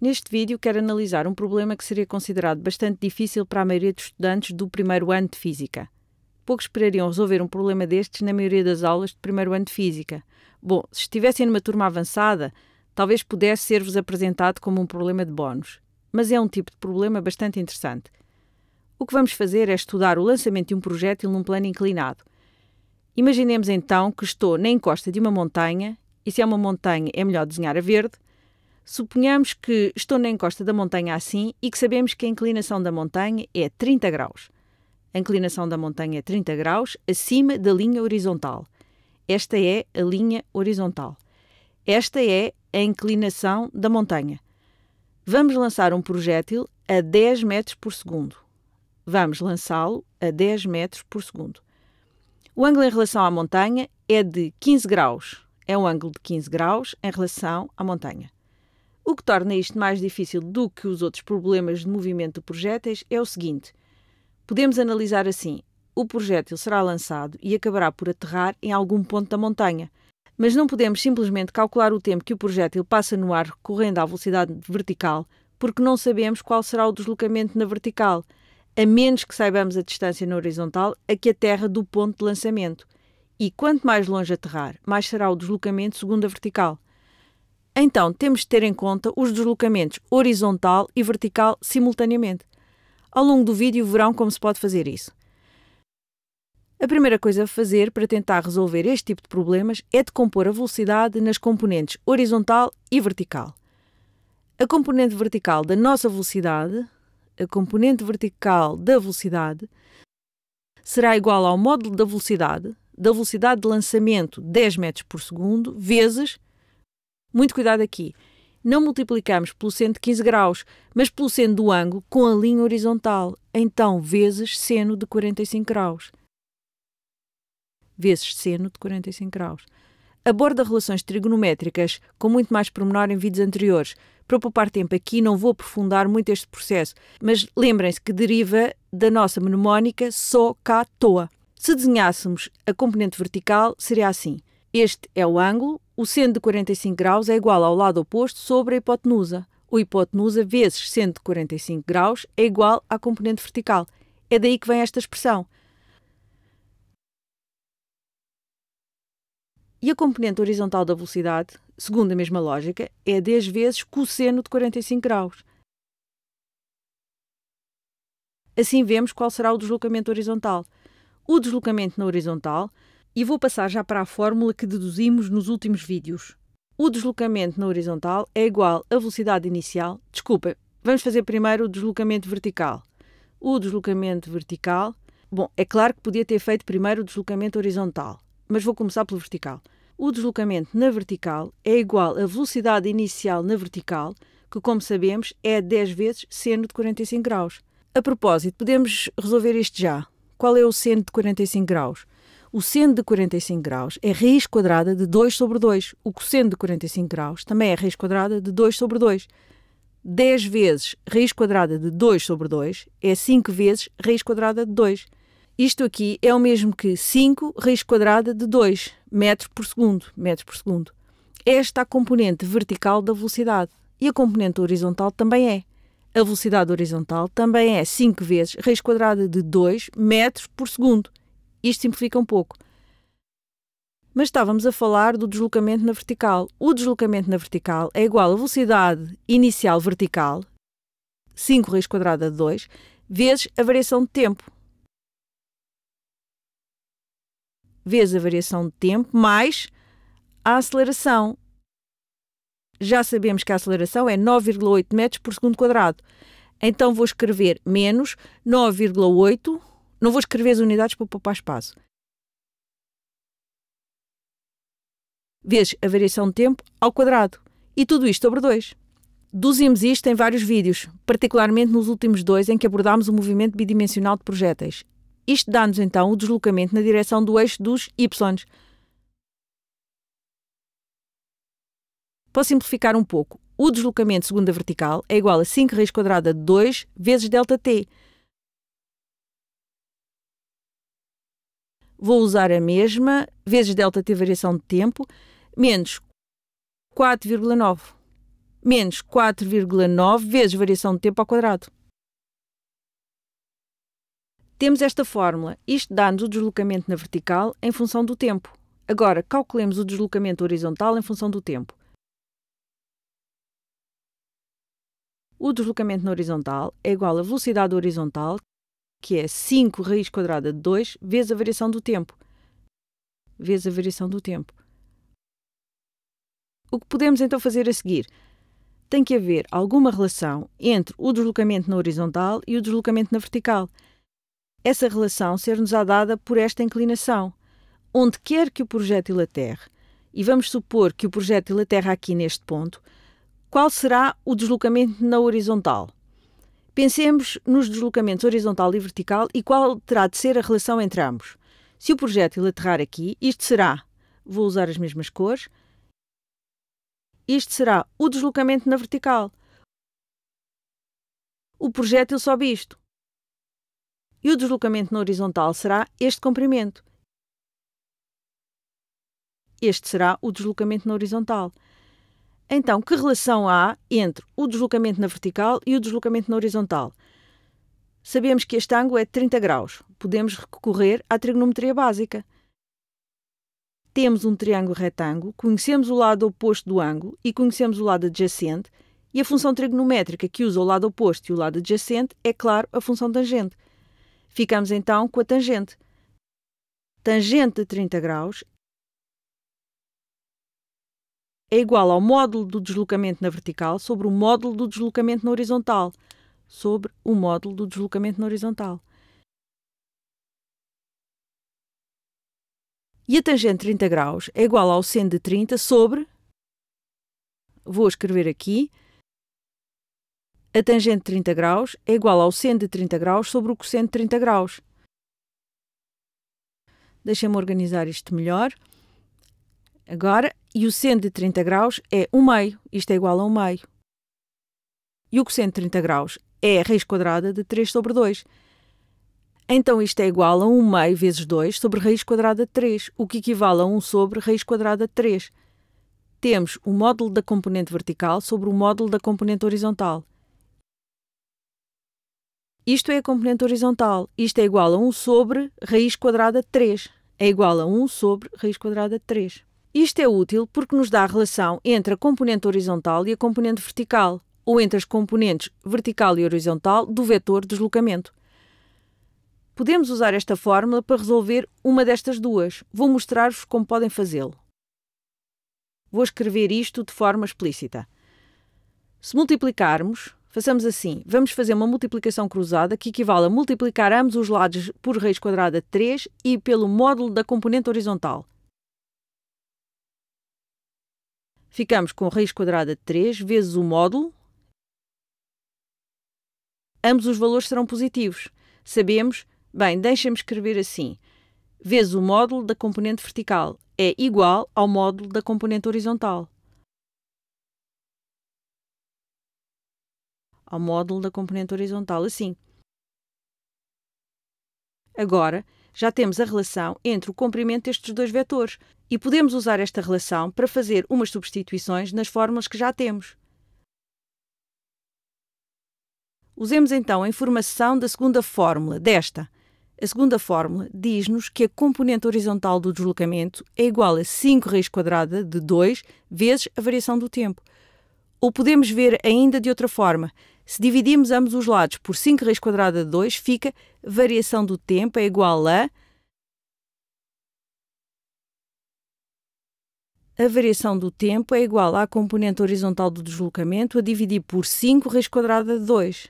Neste vídeo, quero analisar um problema que seria considerado bastante difícil para a maioria dos estudantes do primeiro ano de Física. Poucos esperariam resolver um problema destes na maioria das aulas de primeiro ano de Física. Bom, se estivessem numa turma avançada, talvez pudesse ser-vos apresentado como um problema de bónus. Mas é um tipo de problema bastante interessante. O que vamos fazer é estudar o lançamento de um projétil num plano inclinado. Imaginemos então que estou na encosta de uma montanha, e se é uma montanha é melhor desenhar a verde, Suponhamos que estou na encosta da montanha assim e que sabemos que a inclinação da montanha é 30 graus. A inclinação da montanha é 30 graus acima da linha horizontal. Esta é a linha horizontal. Esta é a inclinação da montanha. Vamos lançar um projétil a 10 metros por segundo. Vamos lançá-lo a 10 metros por segundo. O ângulo em relação à montanha é de 15 graus. É um ângulo de 15 graus em relação à montanha. O que torna isto mais difícil do que os outros problemas de movimento de projéteis é o seguinte: podemos analisar assim. O projétil será lançado e acabará por aterrar em algum ponto da montanha, mas não podemos simplesmente calcular o tempo que o projétil passa no ar correndo à velocidade vertical, porque não sabemos qual será o deslocamento na vertical, a menos que saibamos a distância na horizontal a que aterra do ponto de lançamento. E quanto mais longe aterrar, mais será o deslocamento segundo a vertical. Então, temos de ter em conta os deslocamentos horizontal e vertical simultaneamente. Ao longo do vídeo verão como se pode fazer isso. A primeira coisa a fazer para tentar resolver este tipo de problemas é decompor a velocidade nas componentes horizontal e vertical. A componente vertical da nossa velocidade, a componente vertical da velocidade, será igual ao módulo da velocidade, da velocidade de lançamento 10 metros por segundo, vezes muito cuidado aqui. Não multiplicamos pelo seno de 15 graus, mas pelo seno do ângulo com a linha horizontal, então vezes seno de 45 graus. Vezes seno de 45 graus. Aborda relações trigonométricas com muito mais pormenor em vídeos anteriores. Para poupar tempo aqui, não vou aprofundar muito este processo, mas lembrem-se que deriva da nossa mnemónica só cá toa. Se desenhássemos a componente vertical, seria assim. Este é o ângulo, o seno de 45 graus é igual ao lado oposto sobre a hipotenusa. O hipotenusa vezes seno de 45 graus é igual à componente vertical. É daí que vem esta expressão. E a componente horizontal da velocidade, segundo a mesma lógica, é 10 vezes cosseno de 45 graus. Assim vemos qual será o deslocamento horizontal. O deslocamento na horizontal e vou passar já para a fórmula que deduzimos nos últimos vídeos. O deslocamento na horizontal é igual à velocidade inicial. Desculpa, vamos fazer primeiro o deslocamento vertical. O deslocamento vertical. Bom, é claro que podia ter feito primeiro o deslocamento horizontal, mas vou começar pelo vertical. O deslocamento na vertical é igual à velocidade inicial na vertical, que, como sabemos, é 10 vezes seno de 45 graus. A propósito, podemos resolver isto já. Qual é o seno de 45 graus? o seno de 45 graus é raiz quadrada de 2 sobre 2. O cosseno de 45 graus também é raiz quadrada de 2 sobre 2. 10 vezes raiz quadrada de 2 sobre 2 é 5 vezes raiz quadrada de 2. Isto aqui é o mesmo que 5 raiz quadrada de 2 metros por segundo, metros por segundo. Esta é a componente vertical da velocidade e a componente horizontal também é. A velocidade horizontal também é 5 vezes raiz quadrada de 2 metros por segundo. Isto simplifica um pouco. Mas estávamos a falar do deslocamento na vertical. O deslocamento na vertical é igual à velocidade inicial vertical, 5 raiz quadrada de 2, vezes a variação de tempo. Vezes a variação de tempo mais a aceleração. Já sabemos que a aceleração é 9,8 metros por segundo quadrado. Então vou escrever menos 9,8 não vou escrever as unidades para poupar espaço. Vezes a variação de tempo ao quadrado. E tudo isto sobre 2. Duzimos isto em vários vídeos, particularmente nos últimos dois em que abordámos o movimento bidimensional de projéteis. Isto dá-nos então o deslocamento na direção do eixo dos Y. Para simplificar um pouco, o deslocamento segundo a vertical é igual a 5 raiz quadrada de 2 vezes delta t, vou usar a mesma, vezes delta t variação de tempo, menos 4,9. Menos 4,9 vezes variação de tempo ao quadrado. Temos esta fórmula. Isto dá-nos o deslocamento na vertical em função do tempo. Agora, calculemos o deslocamento horizontal em função do tempo. O deslocamento na horizontal é igual à velocidade horizontal, que é 5 raiz quadrada de 2 vezes a variação do tempo. Vezes a variação do tempo. O que podemos então fazer a seguir? Tem que haver alguma relação entre o deslocamento na horizontal e o deslocamento na vertical. Essa relação ser-nos dada por esta inclinação. Onde quer que o projétil aterre, e vamos supor que o projétil aterra aqui neste ponto, qual será o deslocamento na horizontal? Pensemos nos deslocamentos horizontal e vertical e qual terá de ser a relação entre ambos. Se o projétil aterrar aqui, isto será, vou usar as mesmas cores, isto será o deslocamento na vertical. O projétil sobe isto. E o deslocamento na horizontal será este comprimento. Este será o deslocamento na horizontal. Então, que relação há entre o deslocamento na vertical e o deslocamento na horizontal? Sabemos que este ângulo é de 30 graus. Podemos recorrer à trigonometria básica. Temos um triângulo retângulo, conhecemos o lado oposto do ângulo e conhecemos o lado adjacente, e a função trigonométrica que usa o lado oposto e o lado adjacente é, claro, a função tangente. Ficamos então com a tangente. Tangente de 30 graus é igual ao módulo do deslocamento na vertical sobre o módulo do deslocamento na horizontal, sobre o módulo do deslocamento na horizontal. E a tangente de 30 graus é igual ao seno de 30 sobre, vou escrever aqui, a tangente de 30 graus é igual ao seno de 30 graus sobre o cosseno de 30 graus. deixem me organizar isto melhor. Agora, e o seno de 30 graus é 1 meio. Isto é igual a 1 meio. E o cosseno de 30 graus é raiz quadrada de 3 sobre 2. Então isto é igual a 1 meio vezes 2 sobre raiz quadrada de 3, o que equivale a 1 sobre raiz quadrada de 3. Temos o módulo da componente vertical sobre o módulo da componente horizontal. Isto é a componente horizontal. Isto é igual a 1 sobre raiz quadrada de 3. É igual a 1 sobre raiz quadrada de 3. Isto é útil porque nos dá a relação entre a componente horizontal e a componente vertical, ou entre as componentes vertical e horizontal do vetor deslocamento. Podemos usar esta fórmula para resolver uma destas duas. Vou mostrar-vos como podem fazê-lo. Vou escrever isto de forma explícita. Se multiplicarmos, façamos assim. Vamos fazer uma multiplicação cruzada que equivale a multiplicar ambos os lados por raiz quadrada de 3 e pelo módulo da componente horizontal. ficamos com raiz quadrada de 3 vezes o módulo. Ambos os valores serão positivos. Sabemos, bem, deixem me escrever assim, vezes o módulo da componente vertical é igual ao módulo da componente horizontal. Ao módulo da componente horizontal, assim. Agora, já temos a relação entre o comprimento destes dois vetores e podemos usar esta relação para fazer umas substituições nas fórmulas que já temos. Usemos então a informação da segunda fórmula, desta. A segunda fórmula diz-nos que a componente horizontal do deslocamento é igual a 5 raiz quadrada de 2 vezes a variação do tempo. Ou podemos ver ainda de outra forma, se dividirmos ambos os lados por 5 raiz quadrada de 2, fica variação do tempo é igual a A variação do tempo é igual à componente horizontal do deslocamento a dividir por 5 raiz quadrada de 2.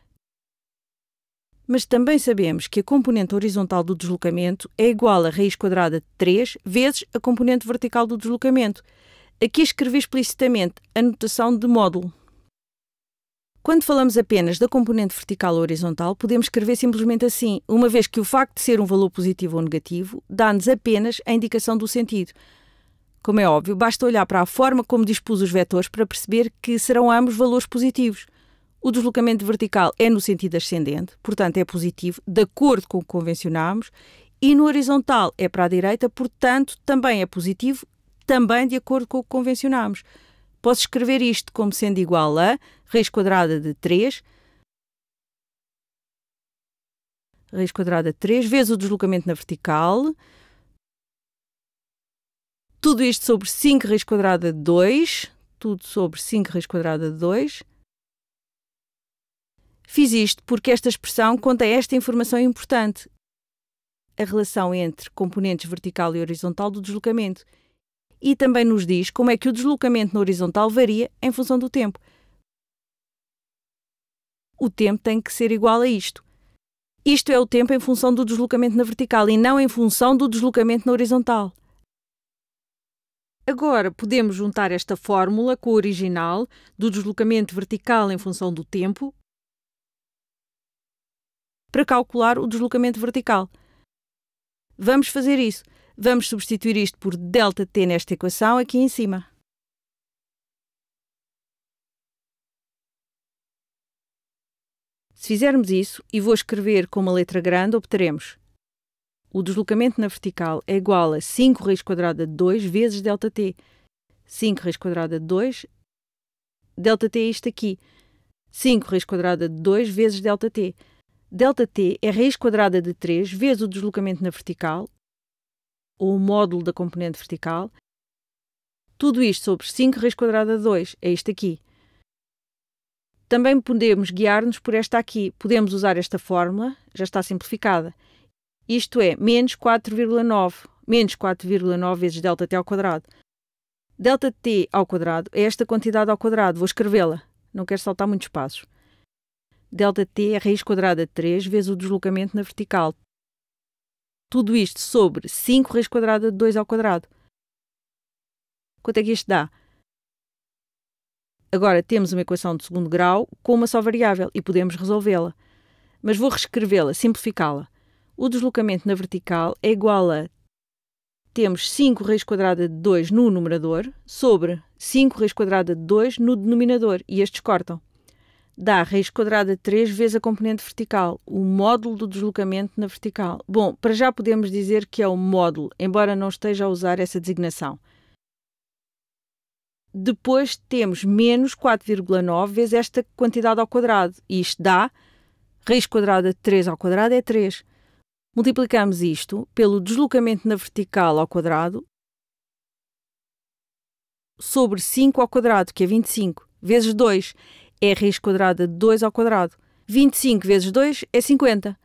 Mas também sabemos que a componente horizontal do deslocamento é igual a raiz quadrada de 3 vezes a componente vertical do deslocamento. Aqui escrevi explicitamente a notação de módulo. Quando falamos apenas da componente vertical ou horizontal, podemos escrever simplesmente assim, uma vez que o facto de ser um valor positivo ou negativo dá-nos apenas a indicação do sentido. Como é óbvio, basta olhar para a forma como dispus os vetores para perceber que serão ambos valores positivos. O deslocamento vertical é no sentido ascendente, portanto é positivo, de acordo com o que convencionámos, e no horizontal é para a direita, portanto também é positivo, também de acordo com o que convencionámos. Posso escrever isto como sendo igual a raiz quadrada de 3, raiz quadrada de 3 vezes o deslocamento na vertical, tudo isto sobre 5 raiz quadrada de 2, tudo sobre 5 raiz quadrada de 2. Fiz isto porque esta expressão conta esta informação importante, a relação entre componentes vertical e horizontal do deslocamento e também nos diz como é que o deslocamento na horizontal varia em função do tempo. O tempo tem que ser igual a isto. Isto é o tempo em função do deslocamento na vertical e não em função do deslocamento na horizontal. Agora, podemos juntar esta fórmula com a original do deslocamento vertical em função do tempo para calcular o deslocamento vertical. Vamos fazer isso. Vamos substituir isto por ΔT nesta equação aqui em cima. Se fizermos isso, e vou escrever com uma letra grande, obteremos o deslocamento na vertical é igual a 5 raiz quadrada de 2 vezes ΔT. 5 raiz quadrada de 2, ΔT é isto aqui. 5 raiz quadrada de 2 vezes ΔT. ΔT é raiz quadrada de 3 vezes o deslocamento na vertical, ou o módulo da componente vertical. Tudo isto sobre 5 raiz quadrada de 2 é isto aqui. Também podemos guiar-nos por esta aqui. Podemos usar esta fórmula, já está simplificada. Isto é menos 4,9, menos 4,9 vezes delta t ao quadrado. Delta t ao quadrado é esta quantidade ao quadrado, vou escrevê-la, não quero saltar muitos passos. Delta t é raiz quadrada de 3 vezes o deslocamento na vertical, tudo isto sobre 5 raiz quadrada de 2 ao quadrado. Quanto é que isto dá? Agora temos uma equação de segundo grau com uma só variável e podemos resolvê-la. Mas vou reescrevê-la, simplificá-la. O deslocamento na vertical é igual a temos 5 raiz quadrada de 2 no numerador sobre 5 raiz quadrada de 2 no denominador e estes cortam dá raiz quadrada 3 vezes a componente vertical, o módulo do deslocamento na vertical. Bom, para já podemos dizer que é o módulo, embora não esteja a usar essa designação. Depois temos menos 4,9 vezes esta quantidade ao quadrado. isto dá raiz quadrada de 3 ao quadrado é 3. Multiplicamos isto pelo deslocamento na vertical ao quadrado sobre 5 ao quadrado, que é 25, vezes 2 é raiz quadrada de 2 ao quadrado. 25 vezes 2 é 50.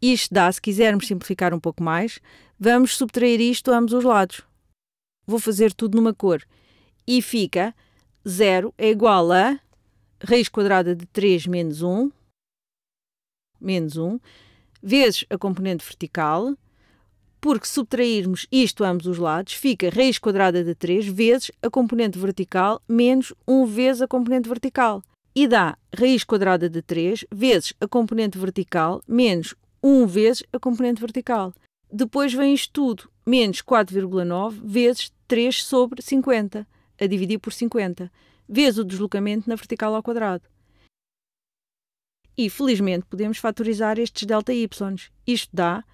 Isto dá, se quisermos simplificar um pouco mais, vamos subtrair isto a ambos os lados. Vou fazer tudo numa cor. E fica 0 é igual a raiz quadrada de 3 menos 1, menos 1, vezes a componente vertical, porque subtrairmos isto a ambos os lados, fica raiz quadrada de 3 vezes a componente vertical menos 1 vezes a componente vertical. E dá raiz quadrada de 3 vezes a componente vertical menos 1 vezes a componente vertical. Depois vem isto tudo, menos 4,9 vezes 3 sobre 50, a dividir por 50, vezes o deslocamento na vertical ao quadrado. E, felizmente, podemos fatorizar estes delta y. Isto dá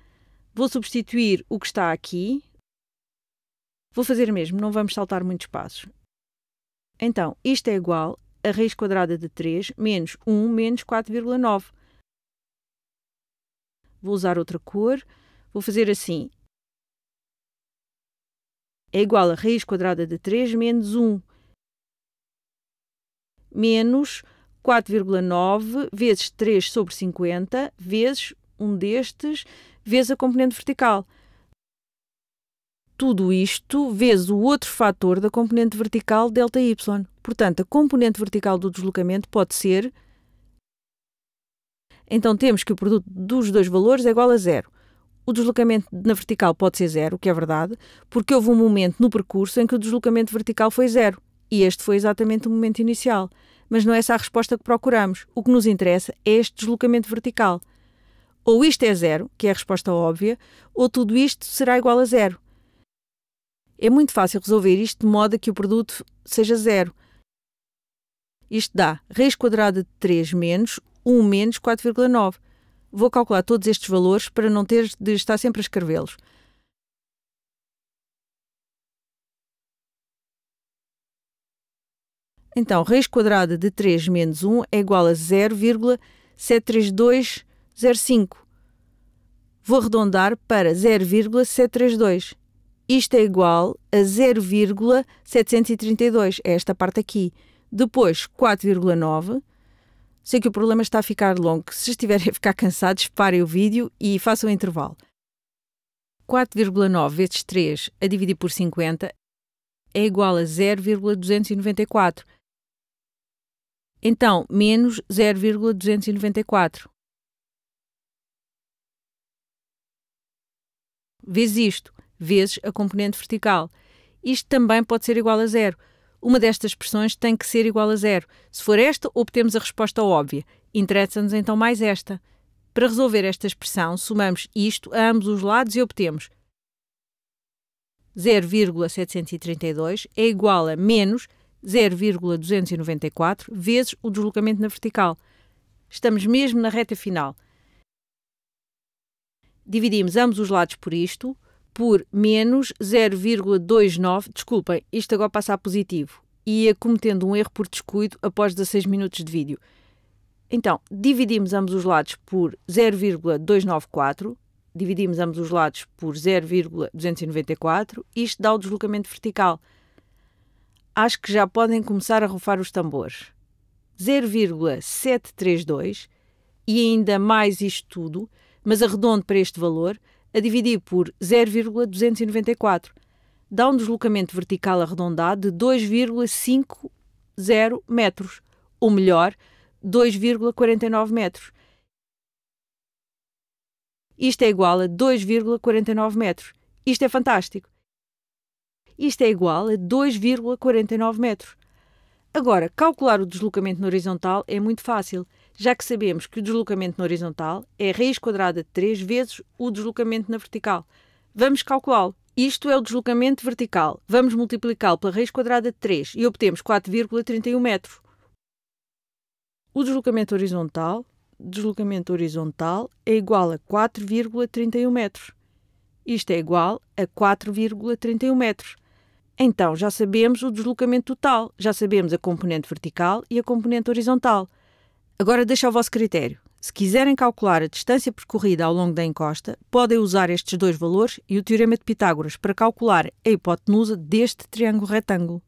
Vou substituir o que está aqui. Vou fazer mesmo, não vamos saltar muitos passos. Então, isto é igual a raiz quadrada de 3 menos 1 menos 4,9. Vou usar outra cor. Vou fazer assim. É igual a raiz quadrada de 3 menos 1 menos 4,9 vezes 3 sobre 50 vezes um destes vês a componente vertical. Tudo isto vês o outro fator da componente vertical delta y. Portanto, a componente vertical do deslocamento pode ser. Então temos que o produto dos dois valores é igual a zero. O deslocamento na vertical pode ser zero, o que é verdade, porque houve um momento no percurso em que o deslocamento vertical foi zero. E este foi exatamente o momento inicial. Mas não é essa a resposta que procuramos. O que nos interessa é este deslocamento vertical. Ou isto é zero, que é a resposta óbvia, ou tudo isto será igual a zero. É muito fácil resolver isto de modo a que o produto seja zero. Isto dá raiz quadrada de 3 menos 1 menos 4,9. Vou calcular todos estes valores para não ter de estar sempre a escrevê-los. Então, raiz quadrada de 3 menos 1 é igual a 0,732 0,05. Vou arredondar para 0,732. Isto é igual a 0,732, é esta parte aqui. Depois 4,9. Sei que o problema está a ficar longo. Se estiverem a ficar cansados, parem o vídeo e façam o intervalo. 4,9 vezes 3 a dividir por 50 é igual a 0,294. Então, menos 0,294. vezes isto, vezes a componente vertical. Isto também pode ser igual a zero. Uma destas expressões tem que ser igual a zero. Se for esta, obtemos a resposta óbvia. Interessa-nos então mais esta. Para resolver esta expressão, somamos isto a ambos os lados e obtemos 0,732 é igual a menos 0,294 vezes o deslocamento na vertical. Estamos mesmo na reta final dividimos ambos os lados por isto, por menos 0,29, desculpem, isto agora passa a positivo, ia cometendo um erro por descuido após 16 minutos de vídeo. Então, dividimos ambos os lados por 0,294, dividimos ambos os lados por 0,294, isto dá o deslocamento vertical. Acho que já podem começar a rufar os tambores. 0,732 e ainda mais isto tudo mas arredondo para este valor, a dividir por 0,294. Dá um deslocamento vertical arredondado de 2,50 metros, ou melhor, 2,49 metros. Isto é igual a 2,49 metros. Isto é fantástico. Isto é igual a 2,49 metros. Agora, calcular o deslocamento no horizontal é muito fácil já que sabemos que o deslocamento na horizontal é raiz quadrada de 3 vezes o deslocamento na vertical. Vamos calculá-lo. Isto é o deslocamento vertical. Vamos multiplicá-lo pela raiz quadrada de 3 e obtemos 4,31 metros. O deslocamento horizontal, deslocamento horizontal é igual a 4,31 metros. Isto é igual a 4,31 metros. Então, já sabemos o deslocamento total, já sabemos a componente vertical e a componente horizontal. Agora deixo ao vosso critério. Se quiserem calcular a distância percorrida ao longo da encosta, podem usar estes dois valores e o Teorema de Pitágoras para calcular a hipotenusa deste triângulo retângulo.